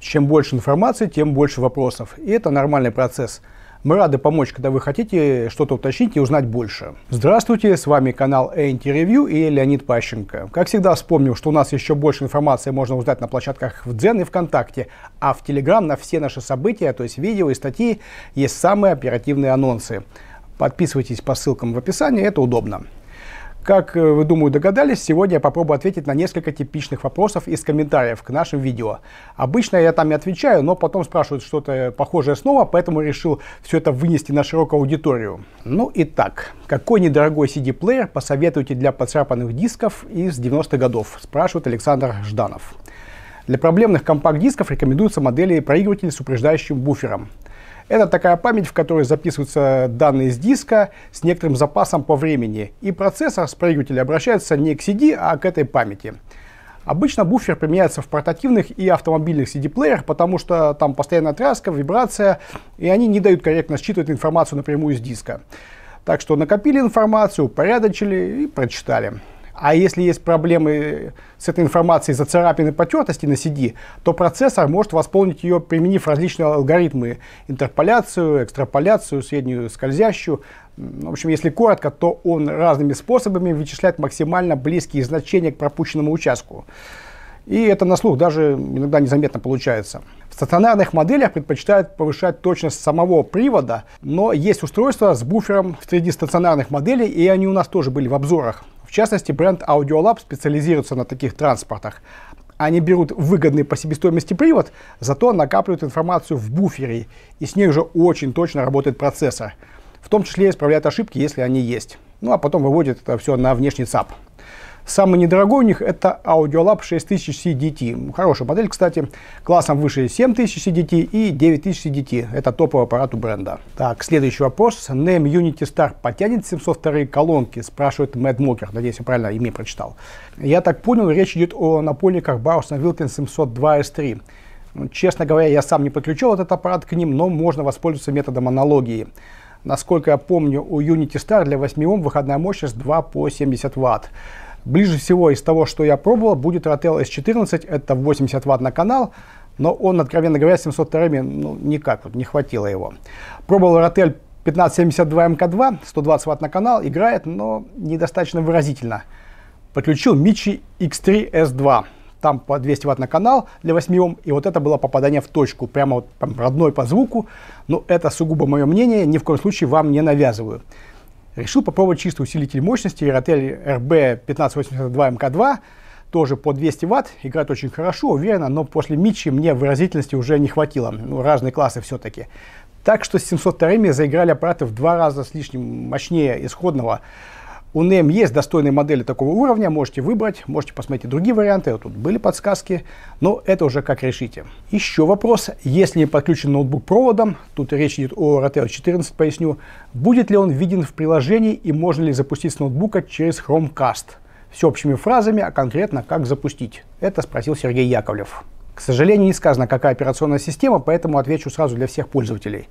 Чем больше информации, тем больше вопросов. И это нормальный процесс. Мы рады помочь, когда вы хотите что-то уточнить и узнать больше. Здравствуйте, с вами канал ANT Review и Леонид Пащенко. Как всегда, вспомним, что у нас еще больше информации можно узнать на площадках в Дзен и ВКонтакте, а в Телеграм на все наши события, то есть видео и статьи, есть самые оперативные анонсы. Подписывайтесь по ссылкам в описании, это удобно. Как э, вы, думаю, догадались, сегодня я попробую ответить на несколько типичных вопросов из комментариев к нашим видео. Обычно я там не отвечаю, но потом спрашивают что-то похожее снова, поэтому решил все это вынести на широкую аудиторию. Ну и так, какой недорогой CD-плеер посоветуете для поцарапанных дисков из 90-х годов? Спрашивает Александр Жданов. Для проблемных компакт-дисков рекомендуются модели проигрывателей с упреждающим буфером. Это такая память, в которой записываются данные с диска с некоторым запасом по времени, и процессор с проигрывателя обращается не к CD, а к этой памяти. Обычно буфер применяется в портативных и автомобильных CD-плеерах, потому что там постоянная тряска, вибрация, и они не дают корректно считывать информацию напрямую с диска. Так что накопили информацию, упорядочили и прочитали. А если есть проблемы с этой информацией за царапины потертости на CD, то процессор может восполнить ее, применив различные алгоритмы. Интерполяцию, экстраполяцию, среднюю скользящую. В общем, если коротко, то он разными способами вычисляет максимально близкие значения к пропущенному участку. И это на слух даже иногда незаметно получается. В стационарных моделях предпочитают повышать точность самого привода, но есть устройства с буфером среди стационарных моделей, и они у нас тоже были в обзорах. В частности, бренд Audiolab специализируется на таких транспортах. Они берут выгодный по себестоимости привод, зато накапливают информацию в буфере, и с ней уже очень точно работает процессор. В том числе исправляет ошибки, если они есть. Ну а потом выводит это все на внешний ЦАП. Самый недорогой у них это Audiolab 6000 CDT. Хорошая модель, кстати. Классом выше 7000 CDT и 9000 CDT. Это топовый аппарат у бренда. Так, следующий вопрос. Name Unity Star потянет 702 колонки? Спрашивает Мэтт Мокер. Надеюсь, я правильно имя прочитал. Я так понял, речь идет о напольниках Bowson Wilkins 702 S3. Честно говоря, я сам не подключал этот аппарат к ним, но можно воспользоваться методом аналогии. Насколько я помню, у Unity Star для 8 Ом выходная мощность 2 по 70 Вт. Ближе всего из того, что я пробовал, будет Ratel S14, это 80 ватт на канал, но он, откровенно говоря, 702 ну, никак, вот не хватило его. Пробовал Ratel 1572 МК2, 120 ватт на канал, играет, но недостаточно выразительно. Подключил Michi X3 S2, там по 200 ватт на канал для 8 Ом, и вот это было попадание в точку, прямо вот прям родной по звуку, но это сугубо мое мнение, ни в коем случае вам не навязываю решил попробовать чисто усилитель мощности Ratel RB1582 MK2, тоже по 200 ватт, играет очень хорошо, уверенно, но после Мичи мне выразительности уже не хватило, ну, разные классы все-таки. Так что с 702 заиграли аппараты в два раза с лишним мощнее исходного, у NEM есть достойные модели такого уровня, можете выбрать, можете посмотреть другие варианты, вот тут были подсказки, но это уже как решите. Еще вопрос, если не подключен ноутбук проводом, тут речь идет о Rotel 14, поясню, будет ли он виден в приложении и можно ли запустить с ноутбука через Chromecast? Все общими фразами, а конкретно как запустить? Это спросил Сергей Яковлев. К сожалению, не сказано, какая операционная система, поэтому отвечу сразу для всех пользователей.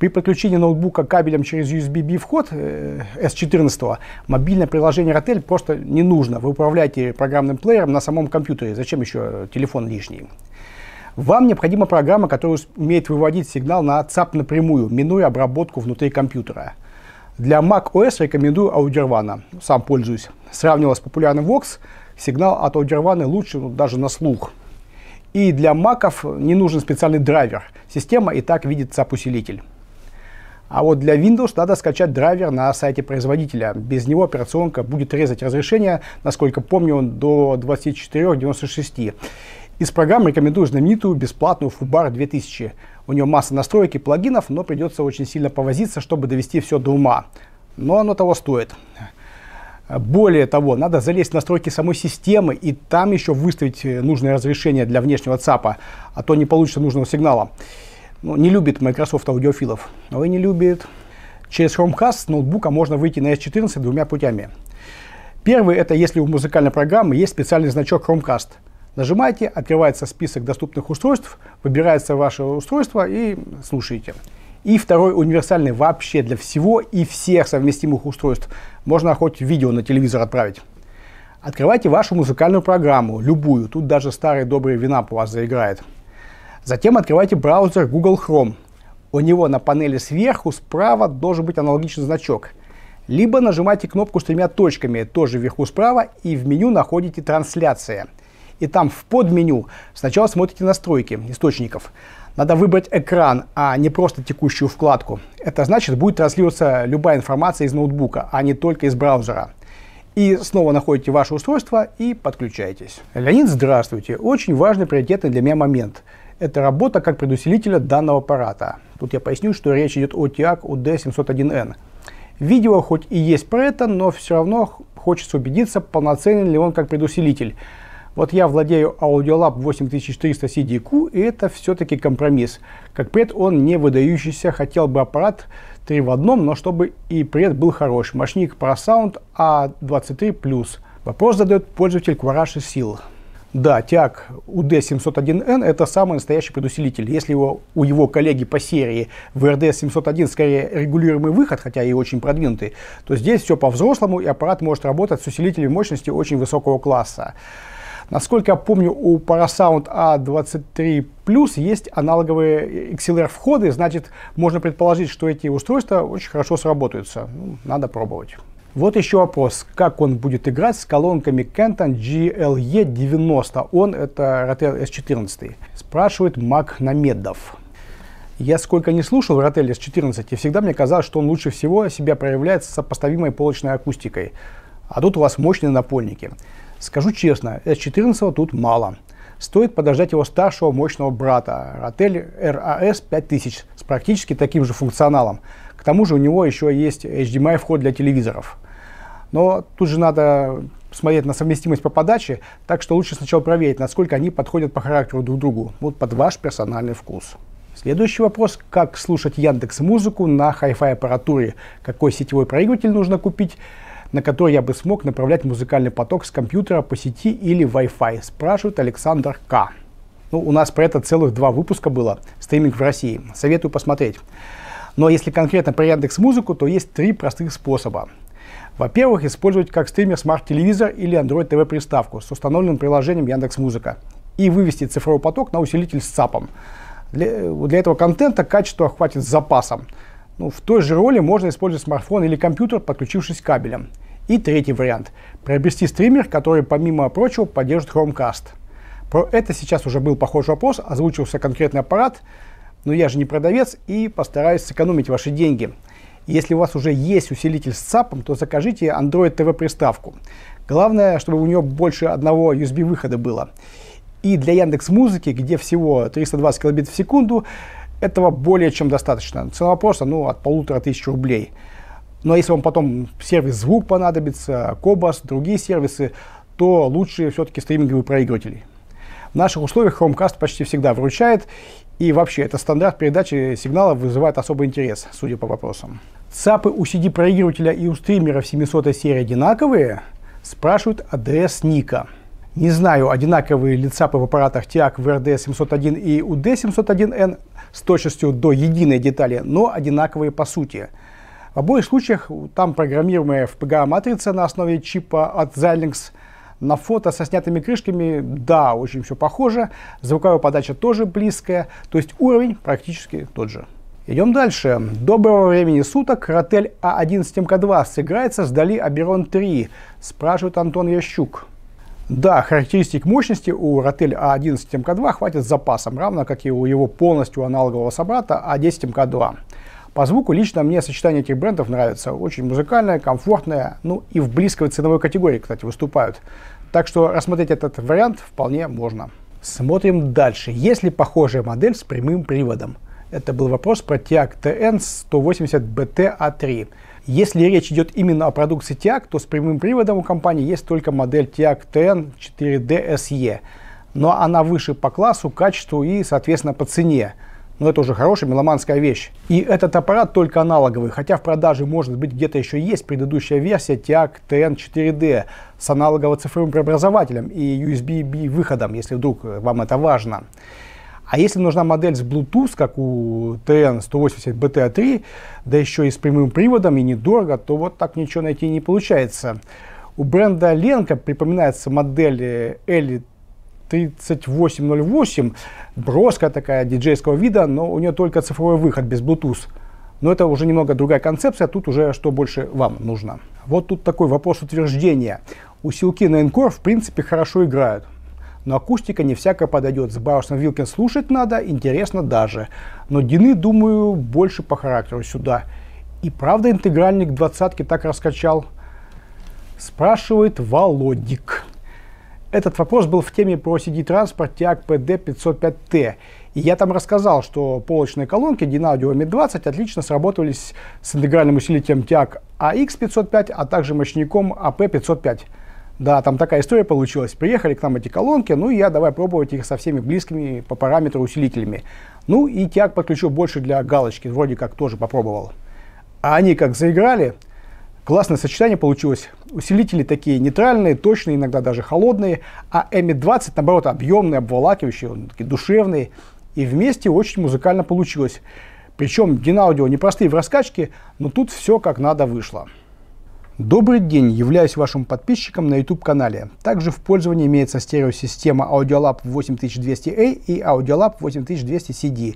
При подключении ноутбука кабелем через USB-B вход э, S14 мобильное приложение Rotel просто не нужно. Вы управляете программным плеером на самом компьютере. Зачем еще телефон лишний? Вам необходима программа, которая умеет выводить сигнал на ЦАП напрямую, минуя обработку внутри компьютера. Для Mac OS рекомендую Audiovan, сам пользуюсь. Сравнивал с популярным Vox, сигнал от Audiovan лучше ну, даже на слух. И для маков не нужен специальный драйвер. Система и так видит ЦАП-усилитель. А вот для Windows надо скачать драйвер на сайте производителя. Без него операционка будет резать разрешение, насколько помню, до 24-96. Из программ рекомендую знаменитую бесплатную FUBAR 2000. У нее масса настроек и плагинов, но придется очень сильно повозиться, чтобы довести все до ума. Но оно того стоит. Более того, надо залезть в настройки самой системы и там еще выставить нужное разрешение для внешнего ЦАПа, а то не получится нужного сигнала ну, не любит Microsoft аудиофилов, но и не любит. Через Chromecast с ноутбука можно выйти на S14 двумя путями. Первый – это если у музыкальной программы есть специальный значок Chromecast. Нажимаете, открывается список доступных устройств, выбирается ваше устройство и слушаете. И второй универсальный вообще для всего и всех совместимых устройств. Можно хоть видео на телевизор отправить. Открывайте вашу музыкальную программу, любую, тут даже старые добрые вина у вас заиграет. Затем открывайте браузер Google Chrome. У него на панели сверху справа должен быть аналогичный значок. Либо нажимайте кнопку с тремя точками, тоже вверху справа, и в меню находите «Трансляция». И там в подменю сначала смотрите настройки источников. Надо выбрать экран, а не просто текущую вкладку. Это значит, будет транслироваться любая информация из ноутбука, а не только из браузера. И снова находите ваше устройство и подключаетесь. Леонид, здравствуйте. Очень важный приоритетный для меня момент – это работа как предусилителя данного аппарата. Тут я поясню, что речь идет о TIAC UD701N. Видео хоть и есть про это, но все равно хочется убедиться, полноценен ли он как предусилитель. Вот я владею Audiolab 8400 CDQ, и это все-таки компромисс. Как пред он не выдающийся, хотел бы аппарат 3 в одном, но чтобы и пред был хорош. Мощник ProSound A23+. А Вопрос задает пользователь Кураж и Сил. Да, тяг UD701N это самый настоящий предусилитель. Если его, у его коллеги по серии VRD701 скорее регулируемый выход, хотя и очень продвинутый, то здесь все по-взрослому, и аппарат может работать с усилителем мощности очень высокого класса. Насколько я помню, у Parasound A23 а Plus есть аналоговые XLR-входы, значит, можно предположить, что эти устройства очень хорошо сработаются. Ну, надо пробовать. Вот еще вопрос, как он будет играть с колонками Canton GLE90. Он это Rotel S14. Спрашивает Мак Намедов. Я сколько не слушал Rotel S14, и всегда мне казалось, что он лучше всего себя проявляет с сопоставимой полочной акустикой. А тут у вас мощные напольники. Скажу честно, S14 тут мало. Стоит подождать его старшего мощного брата, Rotel RAS 5000, с практически таким же функционалом. К тому же у него еще есть HDMI вход для телевизоров. Но тут же надо смотреть на совместимость по подаче, так что лучше сначала проверить, насколько они подходят по характеру друг другу, вот под ваш персональный вкус. Следующий вопрос, как слушать Яндекс Музыку на Hi-Fi аппаратуре, какой сетевой проигрыватель нужно купить, на который я бы смог направлять музыкальный поток с компьютера по сети или Wi-Fi, спрашивает Александр К. Ну, у нас про это целых два выпуска было, стриминг в России. Советую посмотреть. Но если конкретно про Яндекс Музыку, то есть три простых способа. Во-первых, использовать как стример смарт-телевизор или Android TV приставку с установленным приложением Яндекс Музыка и вывести цифровой поток на усилитель с ЦАПом. Для, э, для этого контента качество хватит с запасом. Ну, в той же роли можно использовать смартфон или компьютер, подключившись кабелем. И третий вариант – приобрести стример, который, помимо прочего, поддержит Chromecast. Про это сейчас уже был похожий вопрос, озвучился конкретный аппарат – но я же не продавец и постараюсь сэкономить ваши деньги. Если у вас уже есть усилитель с ЦАПом, то закажите Android TV приставку. Главное, чтобы у нее больше одного USB выхода было. И для Яндекс Музыки, где всего 320 килобит в секунду, этого более чем достаточно. Цена вопроса ну, от полутора тысяч рублей. Но если вам потом сервис звук понадобится, Кобас, другие сервисы, то лучше все-таки стриминговые проигрыватели. В наших условиях Chromecast почти всегда выручает, и вообще, это стандарт передачи сигнала вызывает особый интерес, судя по вопросам. ЦАПы у CD-проигрывателя и у в 700 серии одинаковые? Спрашивают адрес ника. Не знаю, одинаковые ли ЦАПы в аппаратах TIAC VRD701 и UD701N с точностью до единой детали, но одинаковые по сути. В обоих случаях там программируемая FPGA-матрица на основе чипа от Xilinx – на фото со снятыми крышками, да, очень все похоже. Звуковая подача тоже близкая. То есть уровень практически тот же. Идем дальше. Доброго времени суток. Ротель А11 МК2 сыграется с Дали Аберон 3, спрашивает Антон Ящук. Да, характеристик мощности у Ротель А11 МК2 хватит с запасом, равно как и у его полностью аналогового собрата А10 МК2. По звуку лично мне сочетание этих брендов нравится. Очень музыкальное, комфортное, ну и в близкой ценовой категории, кстати, выступают. Так что рассмотреть этот вариант вполне можно. Смотрим дальше. Есть ли похожая модель с прямым приводом? Это был вопрос про TIAC TN 180BTA3. Если речь идет именно о продукции TIAC, то с прямым приводом у компании есть только модель TIAC TN 4DSE. Но она выше по классу, качеству и, соответственно, по цене но это уже хорошая меломанская вещь. И этот аппарат только аналоговый, хотя в продаже может быть где-то еще есть предыдущая версия TIAC TN4D с аналогово-цифровым преобразователем и USB-B выходом, если вдруг э, вам это важно. А если нужна модель с Bluetooth, как у TN180 BTA3, да еще и с прямым приводом и недорого, то вот так ничего найти не получается. У бренда Ленка припоминается модель Elite э, 3808, броская такая, диджейского вида, но у нее только цифровой выход без Bluetooth. Но это уже немного другая концепция, тут уже что больше вам нужно. Вот тут такой вопрос утверждения. Усилки на Encore в принципе хорошо играют, но акустика не всяко подойдет. С Барусом Вилкин слушать надо, интересно даже. Но Дины, думаю, больше по характеру сюда. И правда интегральник двадцатки так раскачал? Спрашивает Володик. Этот вопрос был в теме про CD-транспорт TIAC PD505T. И я там рассказал, что полочные колонки Dynaudio MID-20 отлично сработались с интегральным усилителем TIAC AX505, а, а также мощником AP505. А да, там такая история получилась. Приехали к нам эти колонки, ну и я давай пробовать их со всеми близкими по параметру усилителями. Ну и TIAC подключил больше для галочки, вроде как тоже попробовал. А они как заиграли, Классное сочетание получилось. Усилители такие нейтральные, точные, иногда даже холодные, а M20, наоборот, объемные, обволакивающие, такие душевные. И вместе очень музыкально получилось. Причем генаудио непростые в раскачке, но тут все как надо вышло. Добрый день, являюсь вашим подписчиком на YouTube-канале. Также в пользовании имеется стереосистема Audiolab 8200A и Audiolab 8200CD.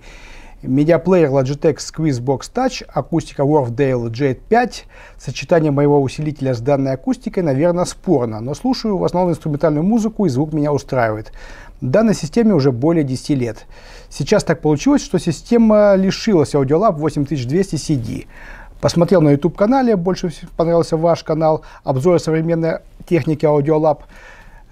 Медиаплеер Logitech Squeezebox Touch, акустика Wharfdale Jade 5. Сочетание моего усилителя с данной акустикой, наверное, спорно, но слушаю в основном инструментальную музыку и звук меня устраивает. Данной системе уже более 10 лет. Сейчас так получилось, что система лишилась Audiolab 8200 CD. Посмотрел на YouTube-канале, больше понравился ваш канал, обзоры современной техники Audiolab.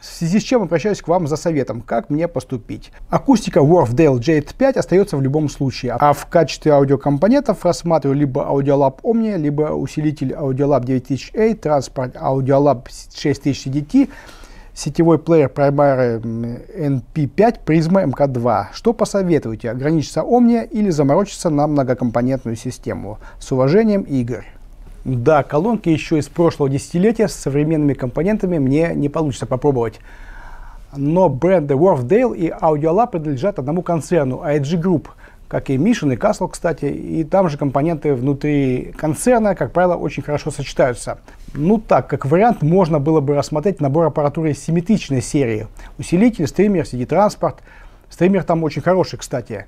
В связи с чем обращаюсь к вам за советом, как мне поступить. Акустика Warfdale J5 остается в любом случае, а в качестве аудиокомпонентов рассматриваю либо Audiolab Omni, либо усилитель Audiolab 9000A, транспорт Audiolab 6000 dt сетевой плеер Primary NP5 Prisma MK2. Что посоветуете, ограничиться Omni или заморочиться на многокомпонентную систему? С уважением, Игорь. Да, колонки еще из прошлого десятилетия с современными компонентами мне не получится попробовать. Но бренды Worthdale и Audiolab принадлежат одному концерну, IG Group, как и Mission и Castle, кстати, и там же компоненты внутри концерна, как правило, очень хорошо сочетаются. Ну так, как вариант, можно было бы рассмотреть набор аппаратуры симметричной серии. Усилитель, стример, CD-транспорт. Стример там очень хороший, кстати.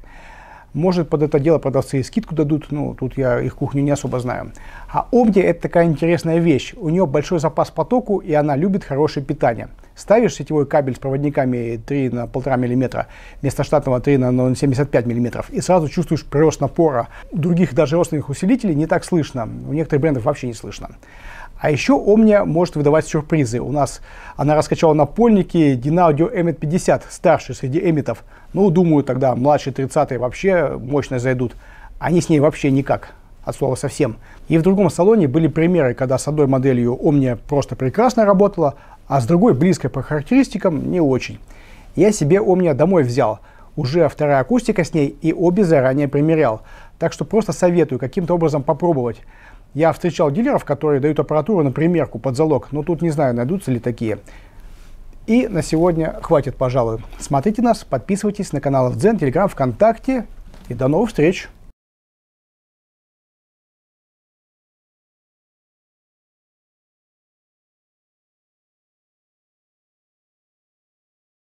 Может, под это дело продавцы и скидку дадут, ну, тут я их кухню не особо знаю. А Omni – это такая интересная вещь. У нее большой запас потоку, и она любит хорошее питание. Ставишь сетевой кабель с проводниками 3 на 1,5 мм вместо штатного 3 на 0,75 ну, мм, и сразу чувствуешь прирост напора. Других даже родственных усилителей не так слышно. У некоторых брендов вообще не слышно. А еще Omnia может выдавать сюрпризы. У нас она раскачала напольники Динаудио Emmet 50, старший среди Эмитов. Ну, думаю, тогда младшие 30-е вообще мощно зайдут. Они с ней вообще никак от слова совсем. И в другом салоне были примеры, когда с одной моделью Omnia просто прекрасно работала, а с другой, близкой по характеристикам, не очень. Я себе Omnia домой взял. Уже вторая акустика с ней и обе заранее примерял. Так что просто советую каким-то образом попробовать. Я встречал дилеров, которые дают аппаратуру на примерку под залог, но тут не знаю, найдутся ли такие. И на сегодня хватит, пожалуй. Смотрите нас, подписывайтесь на канал Дзен, Телеграм, ВКонтакте. И до новых встреч!